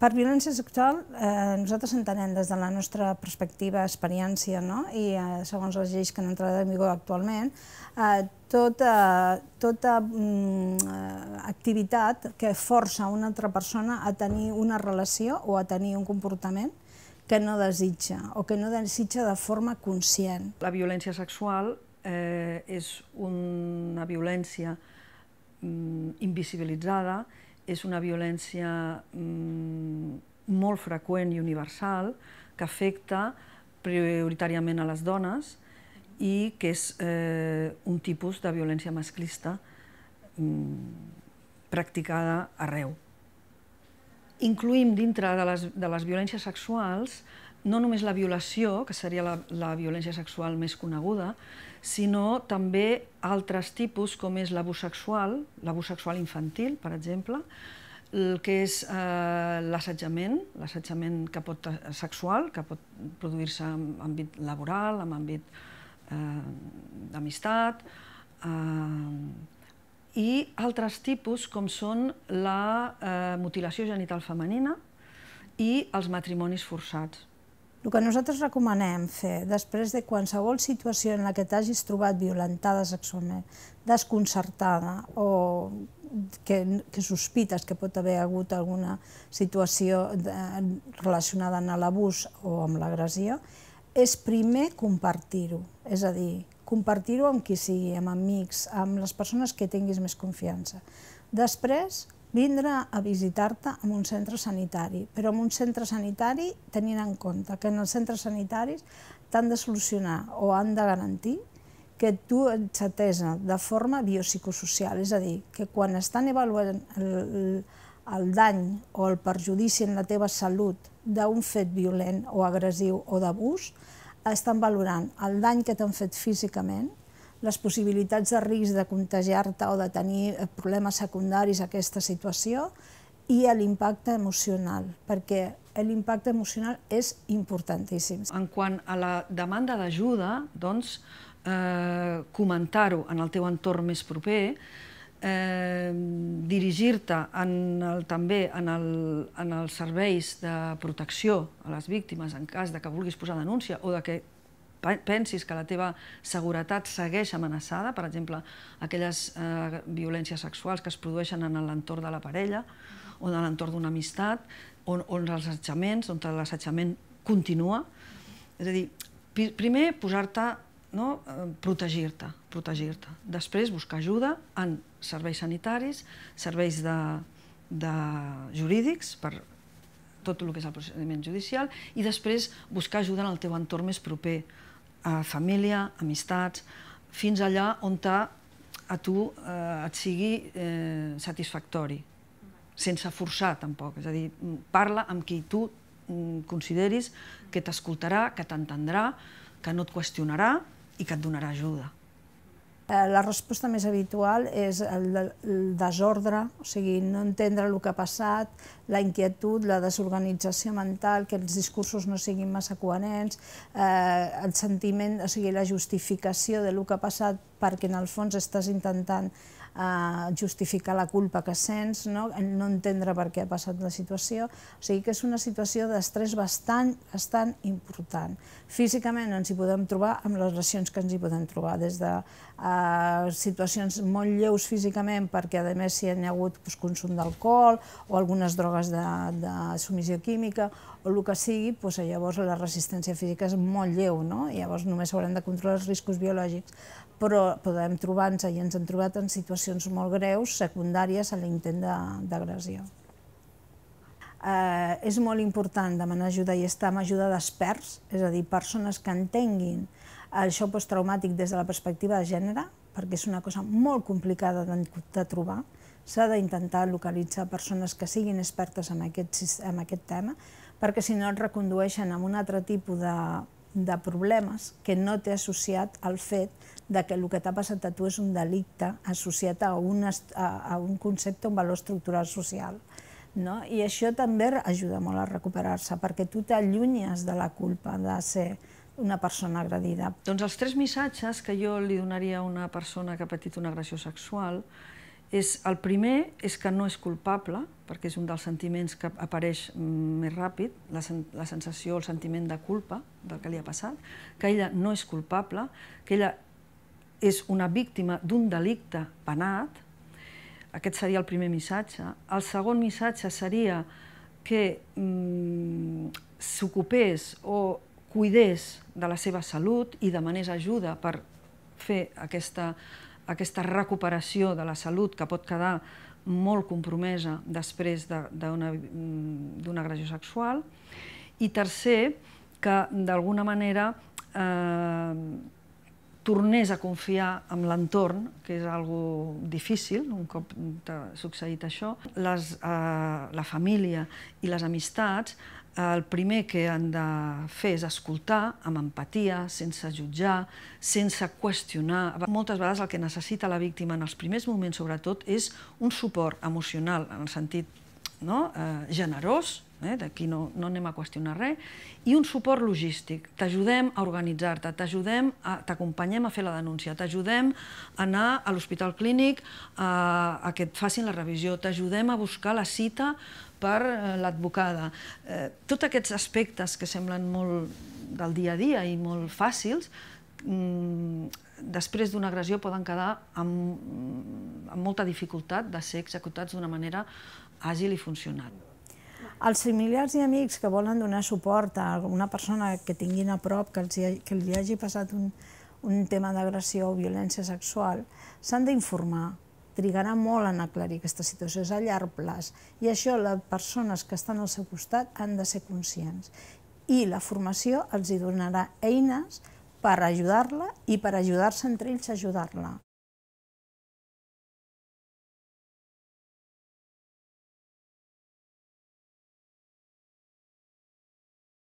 Per violència sexual, eh, nosaltres entenem des de la nostra perspectiva, experiència, no? i eh, segons les lleis que han entrat en vigor actualment, eh, tota, tota mm, activitat que força una altra persona a tenir una relació o a tenir un comportament que no desitja o que no desitja de forma conscient. La violència sexual eh, és una violència mm, invisibilitzada és una violència mm, molt freqüent i universal que afecta prioritàriament a les dones i que és eh, un tipus de violència masclista mm, practicada arreu. Incluïm dintre de les, de les violències sexuals no només la violació, que seria la, la violència sexual més coneguda, sinó també altres tipus, com és l'abús sexual, l'abús sexual infantil, per exemple, el que és eh, l'assetjament, l'assetjament que pot eh, sexual, que pot produir-se en àmbit laboral, en àmbit eh, d'amistat, eh, i altres tipus com són la eh, mutilació genital femenina i els matrimonis forçats. El que nosaltres recomanem fer després de qualsevol situació en la que t'hagis trobat violentada sexualment, desconcertada o que, que sospites que pot haver hagut alguna situació de, eh, relacionada amb l'abús o amb l'agressió, és primer compartir-ho, és a dir, compartir-ho amb qui sigui, amb amics, amb les persones que tinguis més confiança. Després, vindre a visitar-te en un centre sanitari, però en un centre sanitari tenint en compte que en els centres sanitaris t'han de solucionar o han de garantir que tu ets atesa de forma biopsicosocial, és a dir, que quan estan avaluant el, el dany o el perjudici en la teva salut d'un fet violent o agressiu o d'abús, estan valorant el dany que t'han fet físicament, les possibilitats de risc de contagiar-te o de tenir eh, problemes secundaris a aquesta situació i l'impacte emocional, perquè l'impacte emocional és importantíssim. En quant a la demanda d'ajuda, doncs, eh, comentar-ho en el teu entorn més proper, eh, dirigir-te també en, el, en els serveis de protecció a les víctimes en cas de que vulguis posar denúncia o de que pensis que la teva seguretat segueix amenaçada, per exemple, aquelles eh, violències sexuals que es produeixen en l'entorn de la parella o en l'entorn d'una amistat, on, on els assetjaments, on l'assetjament continua. És a dir, primer posar-te, no? Eh, protegir-te, protegir-te. Després buscar ajuda en serveis sanitaris, serveis de, de jurídics per tot el que és el procediment judicial i després buscar ajuda en el teu entorn més proper, a família, amistats, fins allà on a tu eh, et sigui eh, satisfactori, sense forçar tampoc. És a dir, mm, parla amb qui tu mm, consideris que t'escoltarà, que t'entendrà, que no et qüestionarà i que et donarà ajuda. Eh, la resposta més habitual és el, el desordre, o sigui, no entendre el que ha passat, la inquietud, la desorganització mental, que els discursos no siguin massa coherents, eh, el sentiment, o sigui, la justificació del que ha passat perquè en el fons estàs intentant justificar la culpa que sents, no? no entendre per què ha passat la situació, o sigui que és una situació d'estrès bastant, bastant important. Físicament ens hi podem trobar amb les lesions que ens hi podem trobar, des de eh, situacions molt lleus físicament perquè a més hi ha hagut doncs, consum d'alcohol o algunes drogues de, de submissió química o el que sigui, doncs, llavors la resistència física és molt lleu, no? llavors només haurem de controlar els riscos biològics però podem trobar-nos, i ens hem trobat en situacions molt greus, secundàries a l'intent d'agressió. Eh, és molt important demanar ajuda i estar amb ajuda d'experts, és a dir, persones que entenguin el xoc posttraumàtic des de la perspectiva de gènere, perquè és una cosa molt complicada de, de trobar, s'ha d'intentar localitzar persones que siguin expertes en aquest, en aquest tema, perquè si no et recondueixen a un altre tipus de de problemes que no té associat al fet de que el que t'ha passat a tu és un delicte associat a un, a, a un concepte, un valor estructural social. No? I això també ajuda molt a recuperar-se, perquè tu t'allunyes de la culpa de ser una persona agredida. Doncs els tres missatges que jo li donaria a una persona que ha patit una agressió sexual és, el primer és que no és culpable, perquè és un dels sentiments que apareix mm, més ràpid, la, sen la sensació, el sentiment de culpa del que li ha passat, que ella no és culpable, que ella és una víctima d'un delicte penat, aquest seria el primer missatge. El segon missatge seria que mm, s'ocupés o cuidés de la seva salut i demanés ajuda per fer aquesta aquesta recuperació de la salut que pot quedar molt compromesa després mm, d'una agressió sexual. I tercer, que d'alguna manera eh, tornés a confiar en l'entorn, que és algo difícil un cop t'ha succeït això, les, eh, la família i les amistats el primer que han de fer és escoltar amb empatia, sense jutjar, sense qüestionar. Moltes vegades el que necessita la víctima en els primers moments, sobretot, és un suport emocional, en el sentit no? eh, generós, eh, d'aquí no, no anem a qüestionar res, i un suport logístic. T'ajudem a organitzar-te, t'ajudem, t'acompanyem a fer la denúncia, t'ajudem a anar a l'hospital clínic a, a que et facin la revisió, t'ajudem a buscar la cita per eh, l'advocada. Eh, tots aquests aspectes que semblen molt del dia a dia i molt fàcils, mm, després d'una agressió poden quedar amb, amb molta dificultat de ser executats d'una manera àgil i funcional. Els familiars i amics que volen donar suport a una persona que tinguin a prop que, els hi, que li hagi passat un, un tema d'agressió o violència sexual, s'han d'informar. Trigarà molt en aclarir aquesta situació, és a llarg plaç. I això les persones que estan al seu costat han de ser conscients. I la formació els hi donarà eines per ajudar-la i per ajudar-se entre ells a ajudar-la.